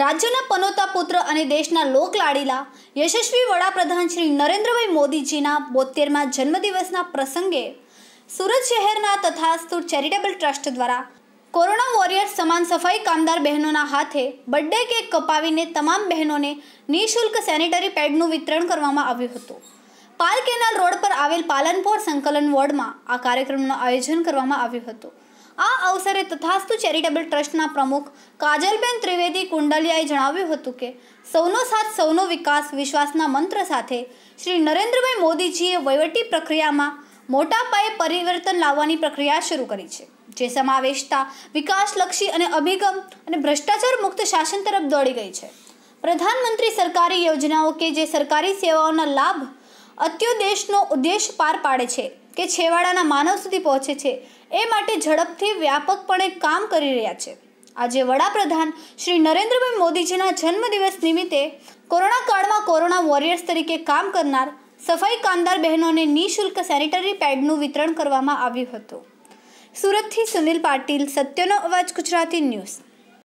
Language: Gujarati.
રાજ્યના પનોતા પુત્ર અને દેશના લોકલાડીલા યશસ્વી વડાપ્રધાન શ્રી નરેન્દ્રભાઈ મોદીજીના બોતેરમાં જન્મદિવસના પ્રસંગે સુરત શહેરના તથા તથાસ્તુ ચેરિટેબલ ટ્રસ્ટ દ્વારા કોરોના વોરિયર્સ સમાન સફાઈ કામદાર બહેનોના હાથે બર્થડે કેક કપાવીને તમામ બહેનોને નિઃશુલ્ક સેનિટરી પેડનું વિતરણ કરવામાં આવ્યું હતું પાલ કેનાલ રોડ પર આવેલ પાલનપોર સંકલન વોર્ડમાં આ કાર્યક્રમનું આયોજન કરવામાં આવ્યું હતું આ અવસરે તથાસ્તુ ચેરિટેબલ ટ્રસ્ટના પ્રમુખ કાજલબેન ત્રિવેદી કુંડલિયાએ જણાવ્યું હતું કે સૌનો સાથ સૌનો વિકાસ વિશ્વાસના મંત્ર સાથે શ્રી નરેન્દ્રભાઈ મોદીજીએ વહીવટી પ્રક્રિયામાં મોટા પાયે પરિવર્તન લાવવાની પ્રક્રિયા શરૂ કરી છે જે સમાવેશતા વિકાસલક્ષી અને અભિગમ અને ભ્રષ્ટાચાર મુક્ત શાસન તરફ દોડી ગઈ છે પ્રધાનમંત્રી સરકારી યોજનાઓ કે જે સરકારી સેવાઓના લાભ અત્યો ઉદ્દેશ પાર પાડે છે કે છેવાડાના માનવ સુધી પહોંચે છે એ માટે ઝડપથી વ્યાપકપણે કામ કરી રહ્યા છે આજે વડાપ્રધાન શ્રી નરેન્દ્રભાઈ મોદીજીના જન્મદિવસ નિમિત્તે કોરોના કાળમાં કોરોના વોરિયર્સ તરીકે કામ કરનાર સફાઈ કામદાર બહેનોને નિઃશુલ્ક સેનિટરી પેડનું વિતરણ કરવામાં આવ્યું હતું સુરતથી સુનિલ પાટીલ સત્યનો અવાજ ગુજરાતી ન્યૂઝ